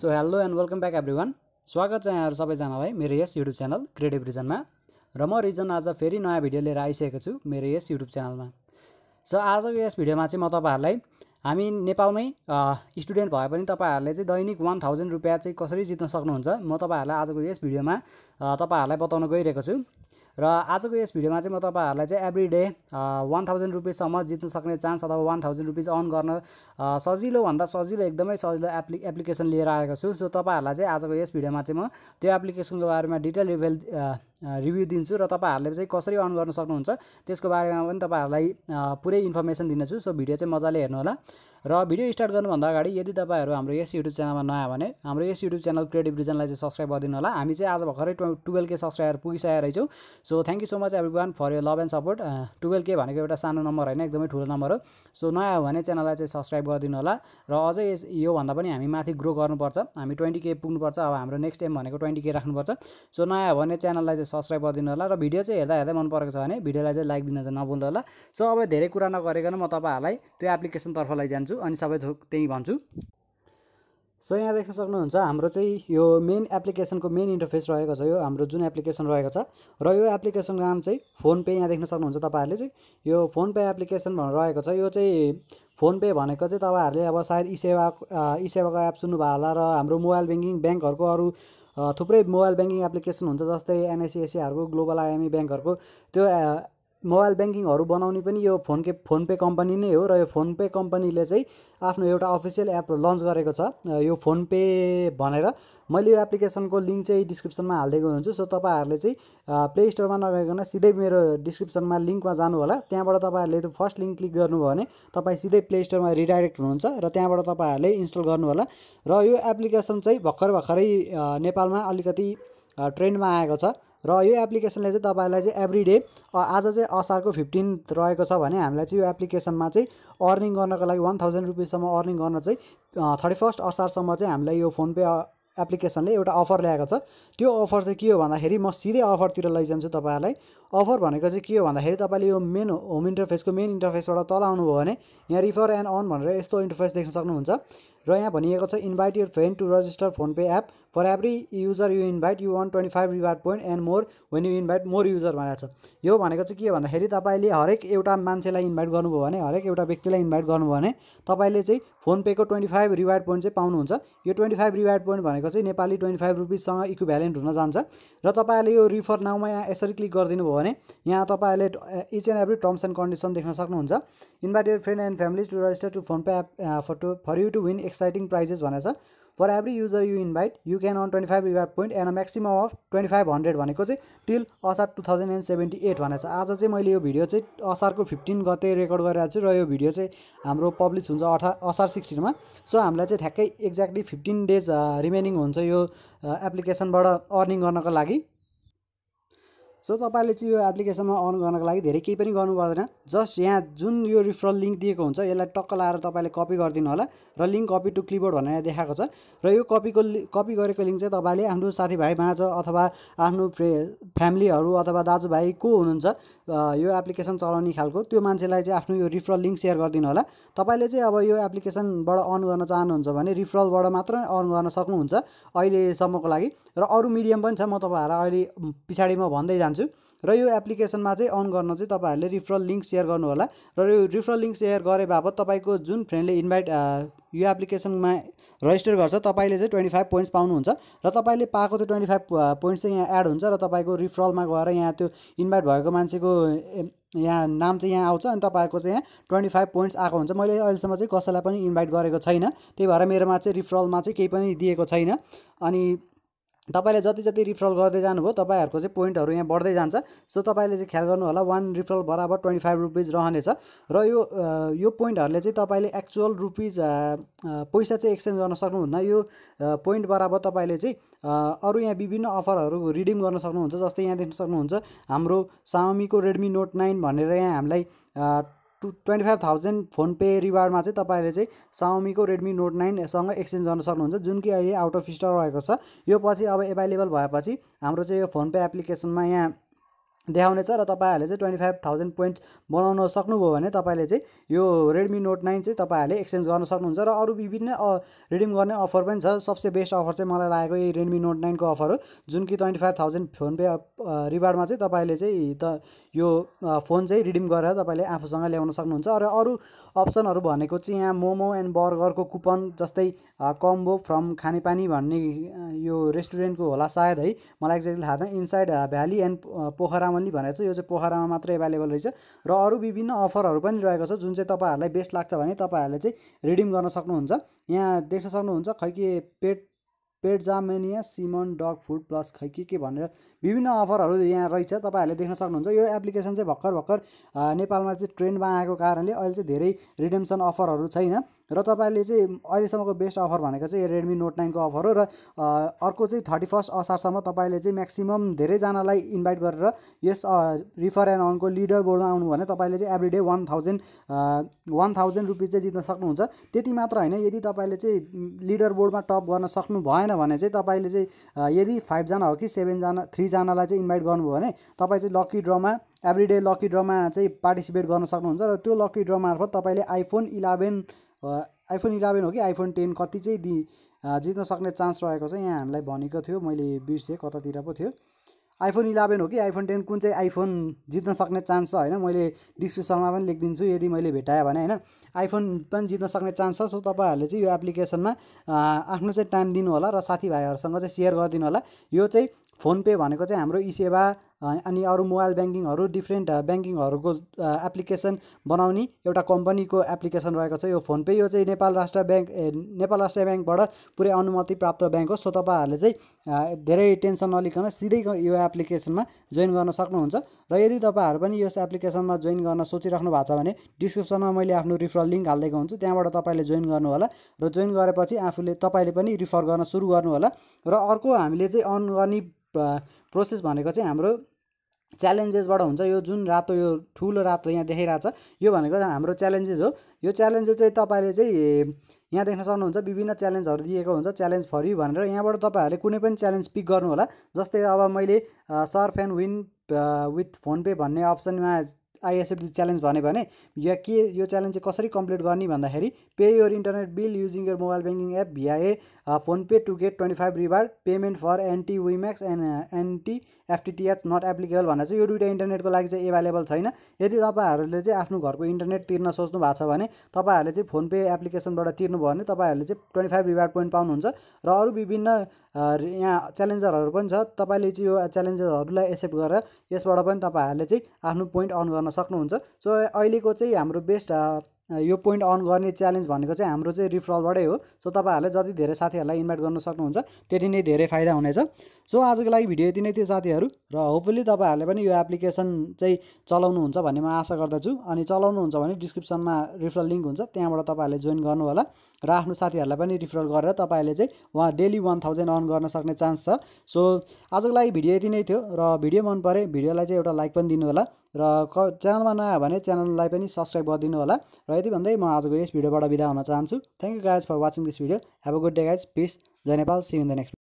so hello and welcome back everyone स्वागत छ यहाँहरू सबैजनालाई मेरो यस युट्युब च्यानल क्रिएटिभ रिजनमा र म रिजन आज फेरि नयाँ भिडियो लिएर आइसकेको छु मेरो यस युट्युब च्यानलमा सो आजको यस भिडियोमा चाहिँ म तपाईँहरूलाई हामी नेपालमै स्टुडेन्ट भए पनि तपाईँहरूले चाहिँ दैनिक वान थाउजन्ड रुपियाँ चाहिँ कसरी जित्न सक्नुहुन्छ म तपाईँहरूलाई आजको यस भिडियोमा तपाईँहरूलाई बताउन गइरहेको छु र आजको यस भिडियोमा चाहिँ म तपाईँहरूलाई चाहिँ एभ्री डे वान थाउजन्ड रुपिससम्म जित्न सक्ने चान्स अथवा वान थाउजन्ड रुपिस अर्न गर्न सजिलोभन्दा सजिलो एकदमै सजिलो एप्लि एप्लिकेसन लिएर आएको छु सो तपाईँहरूलाई चाहिँ आजको यस भिडियोमा चाहिँ म त्यो एप्लिकेसनको बारेमा डिटेल रिभेल रिभ्यू दिन्छु र तपाईँहरूले चाहिँ कसरी अन गर्न सक्नुहुन्छ त्यसको बारेमा पनि तपाईँहरूलाई पुरै इन्फर्मेसन दिनेछु सो भिडियो चाहिँ मजाले हेर्नु होला र भिडियो स्टार्ट गर्नुभन्दा अगाडि यदि तपाईँहरू हाम्रो यस युट्युब च्यानलमा नयाँ भने हाम्रो यस युट्युब च्यानल क्रिएटिभ रिजनलाई चाहिँ सब्सक्राइब गरिदिनु होला हामी चाहिँ आज भर्खरै टु टुवेल्भ के सब्सक्राइबर पुगिसकेको रहेछौँ so thank you so much everyone for your love and support twelve K भनेको एउटा सानो नम्बर होइन एकदमै ठुलो नम्बर हो सो नआयो भने च्यानललाई चाहिँ सब्सक्राइब गरिदिनु होला र अझै यस योभन्दा पनि हामी माथि ग्रो गर्नुपर्छ हामी ट्वेन्टी के पुग्नुपर्छ अब हाम्रो नेक्स्ट टाइम भनेको ट्वेन्टी के राख्नुपर्छ सो नआयो भने च्यानललाई चाहिँ सब्सक्राइब गरिदिनु होला र भिडियो चाहिँ हेर्दा हेर्दै मन परेको छ भने भिडियोलाई चाहिँ लाइक दिन चाहिँ नभुल्नु होला सो अब धेरै कुरा नगरिकन म तपाईँहरूलाई त्यो तर्फ लैजान्छु अनि सबै थोक त्यहीँ भन्छु सो यहाँ देख्न सक्नुहुन्छ हाम्रो चाहिँ यो मेन एप्लिकेसनको मेन इन्टरफेस रहेको छ यो हाम्रो जुन एप्लिकेसन रहेको छ र यो एप्लिकेसनको नाम चाहिँ फोन पे यहाँ देख्न सक्नुहुन्छ तपाईँहरूले चाहिँ यो फोन पे एप्लिकेसन भनेर रहेको छ यो चाहिँ फोन पे भनेको चाहिँ तपाईँहरूले अब सायद ई सेवा ई सेवाको एप सुन्नुभयो होला र हाम्रो मोबाइल ब्याङ्किङ ब्याङ्कहरूको अरू थुप्रै मोबाइल ब्याङ्किङ एप्लिकेसन हुन्छ जस्तै एनआइसिएसीहरूको ग्लोबल आइएमई ब्याङ्कहरूको त्यो मोबाइल ब्याङ्किङहरू बनाउने पनि यो फोन के फोन पे कम्पनी नै हो र यो फोनपे कम्पनीले चाहिँ आफ्नो एउटा अफिसियल एप लन्च गरेको छ यो फोनपे भनेर मैले यो एप्लिकेसनको लिङ्क चाहिँ डिस्क्रिप्सनमा हालिदिएको हुन्छु सो तपाईँहरूले चाहिँ प्ले स्टोरमा नगइकन सिधै मेरो डिस्क्रिप्सनमा लिङ्कमा जानु होला त्यहाँबाट तपाईँहरूले त्यो फर्स्ट लिङ्क क्लिक गर्नुभयो भने तपाईँ सिधै प्ले स्टोरमा रिडाइरेक्ट हुनुहुन्छ र त्यहाँबाट तपाईँहरूले इन्स्टल गर्नु होला र यो एप्लिकेसन चाहिँ भर्खर भर्खरै नेपालमा अलिकति ट्रेन्डमा आएको छ र यो एप्लिकेसनले चाहिँ तपाईँलाई चाहिँ एभ्री डे आज चाहिँ असारको फिफ्टिन रहेको छ भने हामीलाई चाहिँ यो एप्लिकेसनमा चाहिँ अर्निङ गर्नको लागि वान थाउजन्ड रुपिससम्म अर्निङ गर्न चाहिँ थर्टी फर्स्ट असारसम्म चाहिँ हामीलाई यो फोन पे एप्लिकेसनले एउटा अफर ल्याएको छ त्यो अफर चाहिँ के हो भन्दाखेरि म सिधै अफरतिर लैजान्छु तपाईँहरूलाई अफर भनेको चाहिँ के हो भन्दाखेरि तपाईँले यो मेन होम इन्टरफेसको मेन इन्टरफेसबाट तल आउनुभयो भने यहाँ रिफर एन्ड अन भनेर यस्तो इन्टरफेस देख्न सक्नुहुन्छ र यहाँ भनिएको छ invite your friend to register PhonePe app for every user you invite you one twenty five reward point and more when you invite more user भनेको छ यो भनेको चाहिँ के भन्दाखेरि तपाईँले हरेक एउटा मान्छेलाई इन्भाइट गर्नुभयो भने हरेक एउटा व्यक्तिलाई इन्भाइट गर्नुभयो भने तपाईँले चाहिँ फोन पेको ट्वेन्टी फाइभ रिवार्ड पोइन्ट चाहिँ पाउनुहुन्छ यो ट्वेन्टी फाइभ रिवार्ड पोइन्ट भनेको चाहिँ नेपाली ट्वेन्टी फाइभ रुपिससँग भ्यालेन्ट हुन जान्छ र तपाईँले यो रिफर नाउमा यहाँ यसरी क्लिक गरिदिनु भयो भने यहाँ तपाईँले each and every terms and condition देख्न सक्नुहुन्छ invited friend and family to register to PhonePe app for to for you to win exciting prizes भनेर छ for every user you invite you can earn twenty five reward point and maximum of twenty five hundred भनेको चाहिँ till Asar two thousand and seventy eight भनेर छ आज चाहिँ मैले यो भिडियो चाहिँ असारको फिफ्टिन गते रेकर्ड गरिरहेको छु र यो भिडियो चाहिँ हाम्रो पब्लिस हुन्छ अठा असार सिक्सटिनमा सो हामीलाई चाहिँ ठ्याक्कै एक्ज्याक्टली फिफ्टिन डेज रिमेनिङ हुन्छ यो एप्लिकेसनबाट अर्निङ गर्नको लागि सो तपाईँले चाहिँ यो एप्लिकेसनमा अन गर्नको लागि धेरै केही पनि गर्नु पर्दैन जस्ट यहाँ जुन यो रिफरल लिङ्क दिएको हुन्छ यसलाई टक्क लाएर तपाईँले कपी गरिदिनु होला र लिङ्क कपी टु क्लिबोर्ड भनेर देखाएको छ र यो कपीको कपी गरेको लिङ्क चाहिँ तपाईँले आफ्नो साथीभाइ माझ अथवा आफ्नो फ्रे फ्यामिलीहरू अथवा दाजुभाइ को हुनुहुन्छ यो एप्लिकेसन चलाउने खालको त्यो मान्छेलाई चाहिँ आफ्नो यो रिफरल लिङ्क सेयर गरिदिनु होला तपाईँले चाहिँ अब यो एप्लिकेसनबाट अन गर्न चाहनुहुन्छ भने रिफरलबाट मात्र अन गर्न सक्नुहुन्छ अहिलेसम्मको लागि र अरू मिडियम पनि छ म तपाईँहरूलाई अहिले पछाडि म भन्दै जान्छु चाहन्छु र यो एप्लिकेसनमा चाहिँ अन गर्न चाहिँ तपाईँहरूले रिफरल लिङ्क सेयर होला र यो रिफरल लिङ्क सेयर गरे बापत तपाईँको जुन फ्रेन्डले इन्भाइट यो एप्लिकेसनमा रजिस्टर गर्छ तपाईँले चाहिँ ट्वेन्टी फाइभ पोइन्ट्स पाउनुहुन्छ र तपाईँले पाएको त्यो ट्वेन्टी फाइभ पोइन्ट्स चाहिँ यहाँ एड हुन्छ र तपाईँको रिफरलमा गएर यहाँ त्यो इन्भाइट भएको मान्छेको यहाँ नाम चाहिँ यहाँ आउँछ अनि तपाईँहरूको चाहिँ यहाँ ट्वेन्टी फाइभ पोइन्ट्स आएको हुन्छ मैले अहिलेसम्म चाहिँ कसैलाई पनि इन्भाइट गरेको छैन त्यही भएर मेरोमा चाहिँ रिफरलमा चाहिँ केही पनि दिएको छैन अनि तपाईँले जति जति रिफरल गर्दै जानुभयो तपाईँहरूको चाहिँ पोइन्टहरू यहाँ बढ्दै जान्छ सो तपाईँले चाहिँ ख्याल गर्नु होला वान रिफरल बराबर ट्वेन्टी फाइभ रुपिज रहनेछ र यो यो पोइन्टहरूले चाहिँ तपाईँले एक्चुअल रुपिज पैसा चाहिँ एक्सचेन्ज गर्न सक्नुहुन्न यो पोइन्ट बराबर तपाईँले चाहिँ अरू यहाँ विभिन्न अफरहरू रिडिम गर्न सक्नुहुन्छ जस्तै यहाँ देख्न सक्नुहुन्छ हाम्रो सामीको रेडमी नोट नाइन भनेर यहाँ हामीलाई to twenty five thousand PhonePe रिवार्डमा चाहिँ तपाईँले चाहिँ साउमीको रेडमी नोट नाइनसँग एक्सचेन्ज गर्न सक्नुहुन्छ जुन कि अहिले आउट अफ स्टक रहेको छ यो पछि अब एभाइलेबल भएपछि हाम्रो चाहिँ यो फोन पे एप्लिकेसनमा यहाँ देखाउनेछ र तपाईँहरूले चाहिँ ट्वेन्टी फाइभ थाउजन्ड पोइन्ट बनाउन सक्नुभयो भने तपाईँले चाहिँ यो रेडमी नोट नाइन चाहिँ तपाईँहरूले एक्सचेन्ज गर्न सक्नुहुन्छ र अरू विभिन्न रिडिम गर्ने अफर पनि छ सबसे बेस्ट अफर चाहिँ मलाई लागेको यही रेडमी नोट नाइनको अफर हो जुन कि twenty five thousand PhonePe रिवार्डमा चाहिँ तपाईँले चाहिँ त यो फोन चाहिँ रिडिम गरेर तपाईँले आफूसँग ल्याउन सक्नुहुन्छ र अरू अप्सनहरू भनेको चाहिँ यहाँ मोमो एन्ड बर्गरको कुपन जस्तै कम्बो फ्रम खानेपानी भन्ने यो रेस्टुरेन्टको होला सायद है मलाई एक्ज्याक्टली थाहा छैन इनसाइड भ्याली एन्ड पोखरा तामाली भनेर चाहिँ यो चाहिँ पोखरामा मात्र एभाइलेबल रहेछ र अरू विभिन्न अफरहरू पनि रहेको छ जुन चाहिँ तपाईँहरूलाई बेस्ट लाग्छ भने तपाईँहरूले चाहिँ रिडिम गर्न सक्नुहुन्छ यहाँ देख्न सक्नुहुन्छ खै के पेट पेटजामेनिया सिमन डग फुड प्लस खै के के भनेर विभिन्न अफरहरू यहाँ रहेछ तपाईँहरूले देख्न सक्नुहुन्छ यो एप्लिकेसन चाहिँ भर्खर भर्खर नेपालमा चाहिँ ट्रेन्डमा आएको कारणले अहिले चाहिँ धेरै रिडेम्सन अफरहरू छैन र तपाईँले चाहिँ अहिलेसम्मको बेस्ट अफर भनेको चाहिँ रेडमी नोट नाइनको अफर हो र अर्को चाहिँ थर्टी फर्स्ट असारसम्म तपाईँले चाहिँ म्याक्सिमम् धेरैजनालाई इन्भाइट गरेर यस रिफर एन्ड अनको लिडर बोर्डमा आउनु भने तपाईँले चाहिँ every day one thousand one thousand rupees चाहिँ जित्न सक्नुहुन्छ त्यति मात्र होइन यदि तपाईँले चाहिँ लिडर बोर्डमा टप गर्न सक्नु भएन भने चाहिँ तपाईँले चाहिँ यदि फाइभजना हो कि सेभेनजना थ्रीजनालाई चाहिँ इन्भाइट गर्नुभयो भने तपाईँ चाहिँ लकी ड्रमा एभ्री डे लकी ड्रमा चाहिँ पार्टिसिपेट गर्न सक्नुहुन्छ र त्यो लकी ड्र मार्फत तपाईँले आइफोन इलेभेन आइफोन इलेभेन हो कि आइफोन टेन कति चाहिँ दि जित्न सक्ने चान्स रहेको छ यहाँ हामीलाई भनेको थियो मैले बिर्सेँ कतातिर पो थियो आइफोन इलेभेन हो कि आइफोन टेन कुन चाहिँ आइफोन जित्न सक्ने चान्स छ होइन मैले डिस्क्रिप्सनमा पनि लेखिदिन्छु यदि मैले भेटाएँ भने होइन आइफोन पनि जित्न सक्ने चान्स छ सो तपाईँहरूले चाहिँ यो एप्लिकेसनमा आफ्नो चाहिँ टाइम दिनुहोला र साथीभाइहरूसँग चाहिँ सेयर गरिदिनु होला यो चाहिँ फोन पे भनेको चाहिँ हाम्रो इसेवा अनि अरू मोबाइल ब्याङ्किङहरू डिफ्रेन्ट ब्याङ्किङहरूको एप्लिकेसन बनाउने एउटा कम्पनीको एप्लिकेसन रहेको छ यो फोन पे यो चाहिँ नेपाल राष्ट्र ब्याङ्क नेपाल राष्ट्र ब्याङ्कबाट पुरै अनुमति प्राप्त ब्याङ्क हो सो तपाईँहरूले चाहिँ धेरै टेन्सन नलिकन सिधै यो एप्लिकेसनमा जोइन गर्न सक्नुहुन्छ र यदि तपाईँहरू पनि यस एप्लिकेसनमा जोइन गर्न सोचिराख्नु भएको छ भने डिस्क्रिप्सनमा मैले आफ्नो रिफरल लिङ्क हालिदिएको हुन्छु त्यहाँबाट तपाईँले जोइन गर्नुहोला र जोइन गरेपछि आफूले तपाईँले पनि रिफर गर्न सुरु गर्नुहोला र अर्को हामीले चाहिँ अन गर्ने प्रोसेस भनेको चाहिँ हाम्रो च्यालेन्जेसबाट हुन्छ यो जुन रातो यो ठुलो रातो यहाँ देखाइरहेको छ यो भनेको हाम्रो च्यालेन्जेस हो यो च्यालेन्जेस चाहिँ तपाईँले चाहिँ यहाँ देख्न सक्नुहुन्छ विभिन्न च्यालेन्जहरू दिएको हुन्छ च्यालेन्ज फर यु भनेर यहाँबाट तपाईँहरूले कुनै पनि च्यालेन्ज पिक गर्नु होला जस्तै अब मैले surf and win with Fonepay भन्ने अप्सनमा आइएसएफडी च्यालेन्ज भन्यो भने या के यो च्यालेन्ज चाहिँ कसरी कम्प्लिट गर्ने भन्दाखेरि pay your internet bill using your mobile banking app via Fonepay to get twenty five reward payment for NT WiMAX and NT FTTH not applicable भनेर चाहिँ यो दुइटा इन्टरनेटको लागि चाहिँ एभाइलेबल छैन यदि तपाईँहरूले चाहिँ आफ्नो घरको इन्टरनेट तिर्न सोच्नु भएको छ भने तपाईँहरूले चाहिँ फोन पे एप्लिकेसनबाट तिर्नुभयो भने तपाईँहरूले चाहिँ ट्वेन्टी फाइभ रिवार्ड पोइन्ट पाउनुहुन्छ र अरू विभिन्न यहाँ च्यालेन्जरहरू पनि छ तपाईँले चाहिँ यो च्यालेन्जरहरूलाई एक्सेप्ट गरेर यसबाट पनि तपाईँहरूले चाहिँ आफ्नो पोइन्ट अर्न गर्न सक्नुहुन्छ सो अहिलेको चाहिँ हाम्रो बेस्ट यो पोइन्ट अन गर्ने च्यालेन्ज भनेको चाहिँ हाम्रो चाहिँ रिफरलबाटै हो सो तपाईँहरूले जति धेरै साथीहरूलाई इन्भाइट गर्न सक्नुहुन्छ त्यति नै धेरै फाइदा हुनेछ सो आजको लागि भिडियो यति नै थियो साथीहरू र होपफुल्ली तपाईँहरूले पनि यो एप्लिकेसन चाहिँ चलाउनुहुन्छ भन्ने म आशा गर्दछु अनि चलाउनुहुन्छ भने डिस्क्रिप्सनमा रिफरल लिङ्क हुन्छ त्यहाँबाट तपाईँहरूले जोइन गर्नु होला र आफ्नो साथीहरूलाई पनि रिफरल गरेर तपाईँहरूले चाहिँ उहाँ डेली वान थाउजन्ड अर्न गर्न सक्ने चान्स छ सो आजको लागि भिडियो यति नै थियो र भिडियो मन परे भिडियोलाई चाहिँ एउटा लाइक पनि दिनु होला र क च्यानलमा नयाँ भने च्यानललाई पनि सब्सक्राइब गरिदिनु होला र यति भन्दै म आजको यस भिडियोबाट बिदा हुन चाहन्छु thank you guys for watching this video have a good day guys peace जय Nepal see in the next